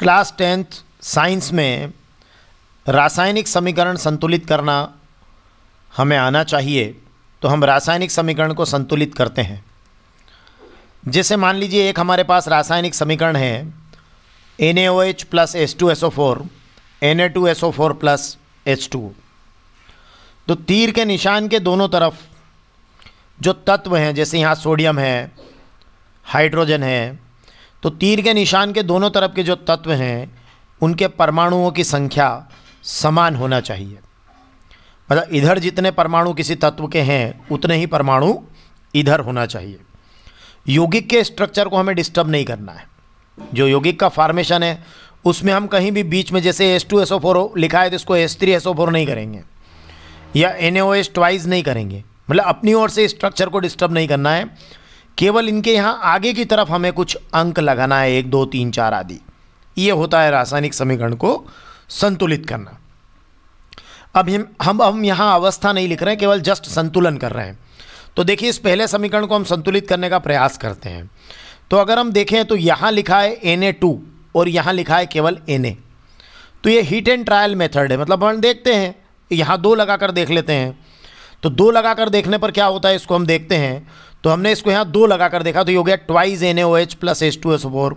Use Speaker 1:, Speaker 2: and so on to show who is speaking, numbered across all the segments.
Speaker 1: class tenth science में रासायनिक समीकरण संतुलित करना हमें आना चाहिए तो हम रासायनिक समीकरण को संतुलित करते हैं जैसे मान लीजिए एक हमारे पास रासायनिक समीकरण है N A O H plus S two S O four N A two S O four plus H two तो तीर के निशान के दोनों तरफ जो तत्व हैं जैसे यहाँ सोडियम है हाइड्रोजन है तो तीर के निशान के दोनों तरफ के जो तत्व हैं उनके परमाणुओं की संख्या समान होना चाहिए मतलब इधर जितने परमाणु किसी तत्व के हैं उतने ही परमाणु इधर होना चाहिए यौगिक के स्ट्रक्चर को हमें डिस्टर्ब नहीं करना है जो यौगिक का फॉर्मेशन है उसमें हम कहीं भी बीच में जैसे S two S O four लिखा है तो इसको S three S O four नहीं करेंगे या N A O S twice नहीं करेंगे मतलब अपनी ओर से स्ट्रक्चर को डिस्टर्ब नहीं करना है केवल इनके यहाँ आगे की तरफ हमें कुछ अंक लगाना है एक दो तीन चार आदि ये होता है रासायनिक समीकरण को संतुलित करना अब हम हम हम यहाँ अवस्था नहीं लिख रहे हैं केवल जस्ट संतुलन कर रहे हैं तो देखिए इस पहले समीकरण को हम संतुलित करने का प्रयास करते हैं तो अगर हम देखें तो यहाँ लिखा है एन ए टू और यहाँ लिखा है केवल एन ए तो ये हीट एंड ट्रायल मेथड है मतलब हम देखते हैं यहाँ दो लगा कर देख लेते हैं तो दो लगा कर देखने पर क्या होता है इसको हम देखते हैं तो हमने इसको यहाँ दो लगा कर देखा तो ये हो गया twice N A H plus H two S O four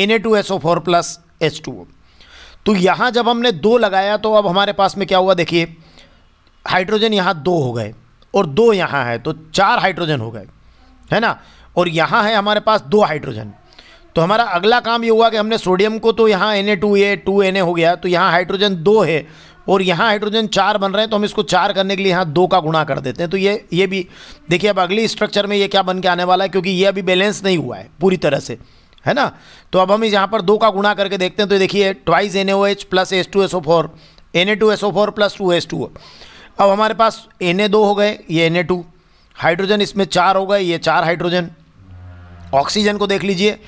Speaker 1: N A two S O four plus H two O तो यहाँ जब हमने दो लगाया तो अब हमारे पास में क्या हुआ देखिए हाइड्रोजन यहाँ दो हो गए और दो यहाँ है तो चार हाइड्रोजन हो गए है ना और यहाँ है हमारे पास दो हाइड्रोजन तो हमारा अगला काम ये हुआ कि हमने सोडियम को तो यहाँ N A two A two N A हो गया तो यहाँ हाइड्रोजन दो है और यहाँ हाइड्रोजन चार बन रहे हैं तो हम इसको चार करने के लिए यहाँ दो का गुणा कर देते हैं तो ये ये भी देखिए अब अगली स्ट्रक्चर में ये क्या बन के आने वाला है क्योंकि ये अभी बैलेंस नहीं हुआ है पूरी तरह से है ना तो अब हम यहाँ पर दो का गुणा करके देखते हैं तो देखिए twice N O H plus S two S O four N A two S O four plus two S two अब हमारे पास एन ए दो हो गए ये एन ए टू हाइड्रोजन इसमें चार हो गए ये चार हाइड्रोजन ऑक्सीजन को देख लीजिए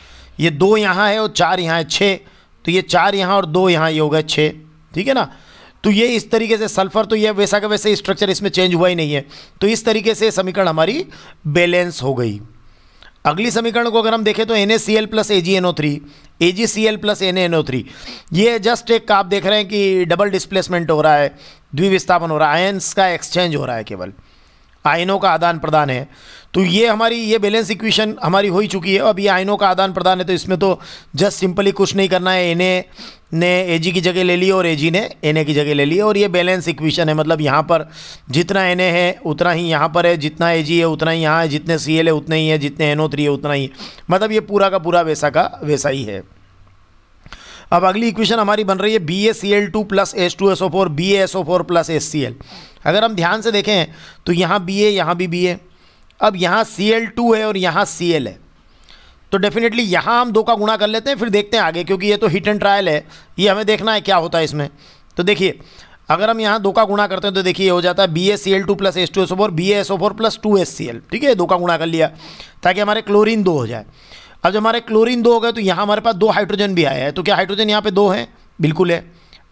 Speaker 1: ये दो यहाँ है और चार यहाँ है छः तो ये चार यहाँ और दो यहाँ ये हो गए छः ठीक है ना तो ये इस तरीके से सल्फर तो ये वैसा का वैसे स्ट्रक्चर इसमें चेंज हुआ ही नहीं है तो इस तरीके से समीकरण हमारी बैलेंस हो गई अगली समीकरण को अगर हम देखें तो N A C L plus A G N O three A G C L plus N N O three ये जस्ट एक आप देख रहे हैं कि डबल डिस्प्लेसमेंट हो रहा है द्विविस्थापन हो रहा है आयंस का एक्सचेंज हो रहा है केवल आयनों का आदान प्रदान है तो ये हमारी ये बैलेंस इक्वेशन हमारी हो ही चुकी है अब ये आयनों का आदान प्रदान है तो इसमें तो जस्ट सिंपली कुछ नहीं करना है एन ने ए की जगह ले ली और ए ने एन की जगह ले ली और ये बैलेंस इक्वेशन है मतलब यहाँ पर जितना एन है उतना ही यहाँ पर है जितना ए है उतना ही यहाँ है जितने सी है उतने ही है जितने एन है उतना ही है मतलब ये पूरा का पूरा वैसा का वैसा ही है अब अगली इक्वेशन हमारी बन रही है B A C L two plus S two S O four B S O four plus S C L अगर हम ध्यान से देखें तो यहाँ बी ए यहाँ भी बी ए अब यहाँ सी एल टू है और यहाँ सी एल है तो डेफिनेटली यहाँ हम दो का गुणा कर लेते हैं फिर देखते हैं आगे क्योंकि ये तो हिट एंड ट्रायल है ये हमें देखना है क्या होता है इसमें तो देखिए अगर हम यहाँ दो का गुणा करते हैं तो देखिए हो जाता है B S C L two plus S two S O four B S O four plus two S C L ठीक है दो का गुणा कर लिया ताकि हमारे क्लोरीन दो हो जाए अब जब हमारे क्लोरीन दो हो गए तो यहाँ हमारे पास दो हाइड्रोजन भी आया है तो क्या हाइड्रोजन यहाँ पे दो हैं बिल्कुल है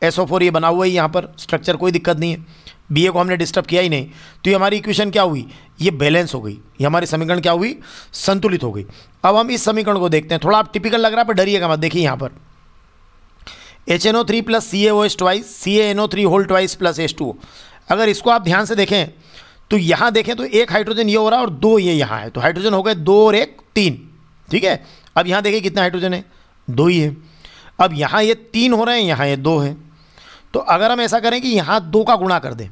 Speaker 1: एस ओ फोर ये बना हुआ है यहाँ पर स्ट्रक्चर कोई दिक्कत नहीं है बी ए को हमने डिस्टर्ब किया ही नहीं तो ये हमारी इक्वेशन क्या हुई ये बैलेंस हो गई ये हमारी समीकरण क्या हुई संतुलित हो गई अब हम इस समीकरण को देखते हैं थोड़ा आप टिपिकल लग रहा है पर डरिएगा मत देखिए यहाँ पर H N O three plus C A O S twice C N O three whole twice plus S two अगर इसको आप ध्यान से देखें तो यहाँ देखें तो एक हाइड्रोजन ये हो रहा है और दो ये यहाँ है तो हाइड्रोजन हो गए दो और एक तीन ठीक है अब यहाँ देखिए कितना हाइड्रोजन है दो ही है अब यहाँ ये तीन हो रहे हैं यहाँ ये दो है तो अगर हम ऐसा करें कि यहाँ दो का गुणा कर दें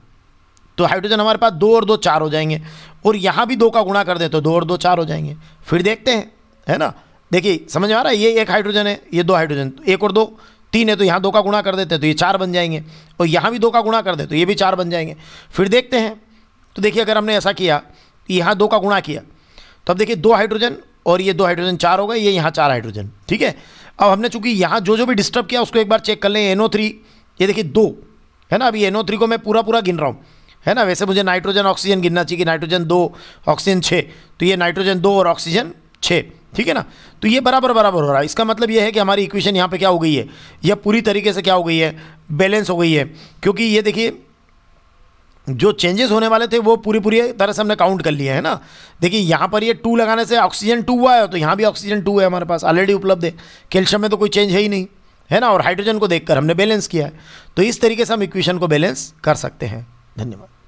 Speaker 1: तो हाइड्रोजन हमारे पास दो और दो चार हो जाएंगे और यहाँ भी दो का गुणा कर दें तो दो और दो चार हो जाएंगे फिर देखते हैं है ना देखिए समझ में आ रहा है ये एक हाइड्रोजन है ये दो हाइड्रोजन एक और दो तीन है तो यहाँ दो का गुणा कर देते हैं तो ये चार बन जाएंगे और यहाँ भी दो का गुणा कर दे तो ये भी चार बन जाएंगे फिर देखते हैं तो देखिए अगर हमने ऐसा किया यहाँ दो का गुणा किया तो अब देखिए दो हाइड्रोजन और ये दो हाइड्रोजन चार हो गए ये यहाँ चार हाइड्रोजन ठीक है अब हमने चूंकि यहाँ जो जो भी डिस्टर्ब किया उसको एक बार चेक कर लें एनओ थ्री ये देखिए दो है ना अभी एनओ थ्री को मैं पूरा पूरा गिन रहा हूँ है ना वैसे मुझे नाइट्रोजन ऑक्सीजन गिनना चाहिए कि नाइट्रोजन दो ऑक्सीजन छः तो ये नाइट्रोजन दो और ऑक्सीजन छः ठीक है ना तो ये बराबर बराबर हो रहा है इसका मतलब ये है कि हमारी इक्वेशन यहाँ पे क्या हो गई है यह पूरी तरीके से क्या हो गई है बैलेंस हो गई है क्योंकि ये देखिए जो चेंजेस होने वाले थे वो पूरी पूरी तरह से हमने काउंट कर लिए है ना देखिए यहाँ पर ये टू लगाने से ऑक्सीजन टू हुआ है तो यहाँ भी ऑक्सीजन टू है हमारे पास ऑलरेडी उपलब्ध है कैल्शियम में तो कोई चेंज है ही नहीं है ना और हाइड्रोजन को देखकर हमने बैलेंस किया है तो इस तरीके से हम इक्वेशन को बैलेंस कर सकते हैं धन्यवाद